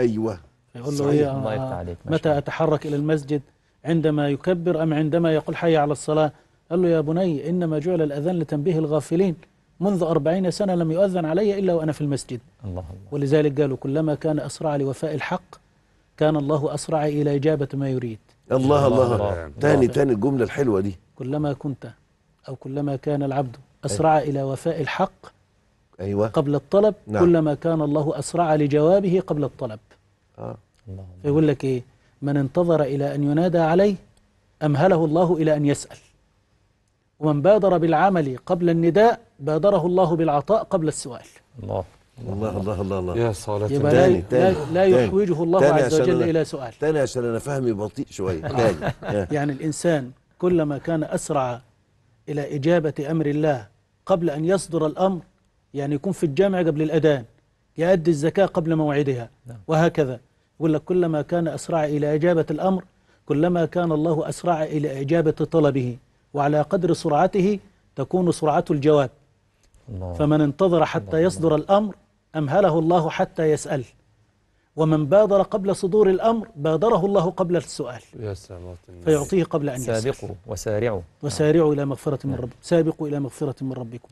أيوة يقول له هي الله يفتح عليك متى أتحرك إلى المسجد عندما يكبر أم عندما يقول حي على الصلاة قال له يا بني إنما جعل الأذان لتنبيه الغافلين منذ أربعين سنة لم يؤذن علي إلا وأنا في المسجد الله الله ولذلك قالوا كلما كان أسرع لوفاء الحق كان الله أسرع إلى إجابة ما يريد الله الله, الله. تاني تاني الجملة الحلوة دي كلما كنت أو كلما كان العبد أسرع أيوة. إلى وفاء الحق أيوة قبل الطلب نعم. كلما كان الله أسرع لجوابه قبل الطلب فيقول لك إيه من انتظر إلى أن ينادى عليه أمهله الله إلى أن يسأل ومن بادر بالعمل قبل النداء بادره الله بالعطاء قبل السؤال الله الله الله الله الله يا صلاة تاني, لا, تاني لا يحوجه الله تاني عز وجل إلى سؤال تاني عشان أنا فهمي بطيء شوية تاني يعني الإنسان كلما كان أسرع إلى إجابة أمر الله قبل أن يصدر الأمر يعني يكون في الجامع قبل الأذان يؤدي الزكاة قبل موعدها نعم. وهكذا يقول لك كلما كان أسرع إلى إجابة الأمر كلما كان الله أسرع إلى إجابة طلبه وعلى قدر سرعته تكون سرعة الجواب فمن انتظر حتى الله يصدر الله الأمر أمهله الله حتى يسأل ومن بادر قبل صدور الأمر بادره الله قبل السؤال يا فيعطيه قبل أن يسأل سابقوا وسارعوا وسارعوا إلى مغفرة من رب سابقوا إلى مغفرة من ربكم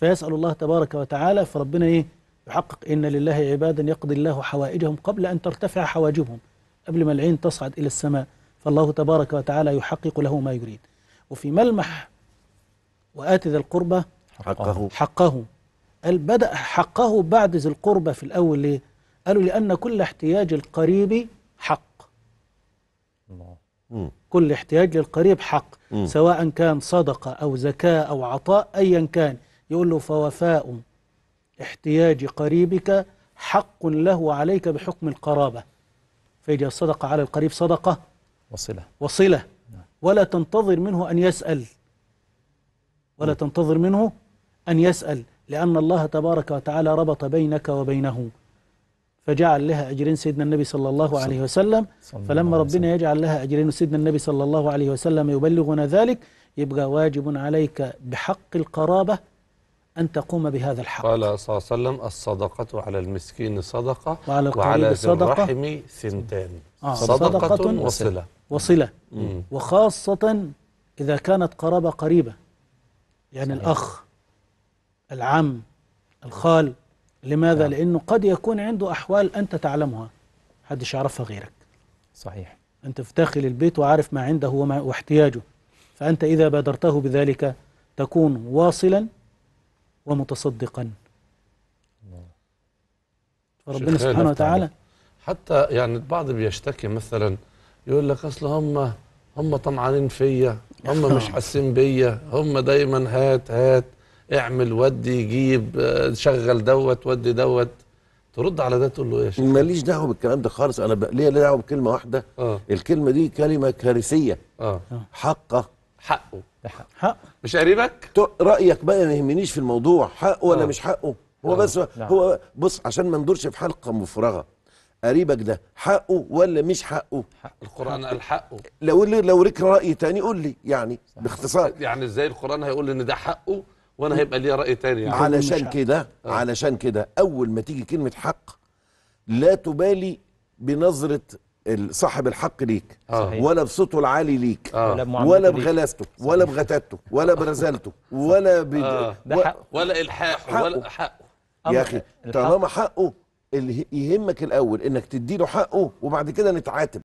فيسأل الله تبارك وتعالى فربنا إيه يحقق إن لله عبادا يقضي الله حوائجهم قبل أن ترتفع حواجبهم قبل ما العين تصعد إلى السماء فالله تبارك وتعالى يحقق له ما يريد وفي ملمح وآت ذا القربى حقه حقه قال بدأ حقه بعد ذي القربى في الأول ليه؟ قالوا لأن كل احتياج القريب حق الله. كل احتياج للقريب حق سواء كان صدقة أو زكاة أو عطاء أيا كان يقول له فوفاء احتياج قريبك حق له عليك بحكم القرابة فإذا الصدقة على القريب صدقة وصلة وصلة نعم. ولا تنتظر منه أن يسأل ولا نعم. تنتظر منه أن يسأل لأن الله تبارك وتعالى ربط بينك وبينه فجعل لها أجرين سيدنا النبي صلى الله عليه وسلم فلما ربنا يجعل لها أجرين سيدنا النبي صلى الله عليه وسلم يبلغنا ذلك يبقى واجب عليك بحق القرابة أن تقوم بهذا الحق قال صلى الله عليه وسلم الصدقة على المسكين صدقة وعلى, وعلى ذي الرحم ثنتان آه صدقة, صدقة وصلة وصلة مم. وخاصة إذا كانت قرابة قريبة يعني صحيح. الأخ العم الخال لماذا؟ يعني. لأنه قد يكون عنده أحوال أنت تعلمها حدش يعرفها غيرك صحيح أنت في داخل البيت وعارف ما عنده واحتياجه فأنت إذا بادرته بذلك تكون واصلا ومتصدقا فربنا سبحانه وتعالى حتى يعني البعض بيشتكي مثلا يقول لك اصل هم هم طمعانين فيا هم مش حاسين بيا هم دايما هات هات اعمل ودي جيب شغل دوت ودي دوت ترد على ده تقول له ايش ماليش دعوه بالكلام ده خالص انا ليا دعوه بكلمه واحده أوه. الكلمه دي كلمه كارثيه آه. آه. حقه حقه ده حق مش قريبك رايك بقى ما يهمنيش في الموضوع حقه ولا آه. مش حقه هو آه. بس نعم. هو بص عشان ما ندورش في حلقه مفرغه قريبك ده حقه ولا مش حقه حق. القران قال حقه لو لو ليك راي تاني قول لي يعني صح. باختصار يعني ازاي القران هيقول ان ده حقه وانا هيبقى لي راي تاني يعني علشان كده آه. علشان كده اول ما تيجي كلمه حق لا تبالي بنظره صاحب الحق ليك آه. صحيح. ولا بصوته العالي ليك آه. ولا بغلاسته ولا بغتاتته ولا برزالته ولا بج... آه. و... ولا حقه. ولا حقه يا اخي طالما حقه اللي يهمك الاول انك تديله حقه وبعد كده نتعاتب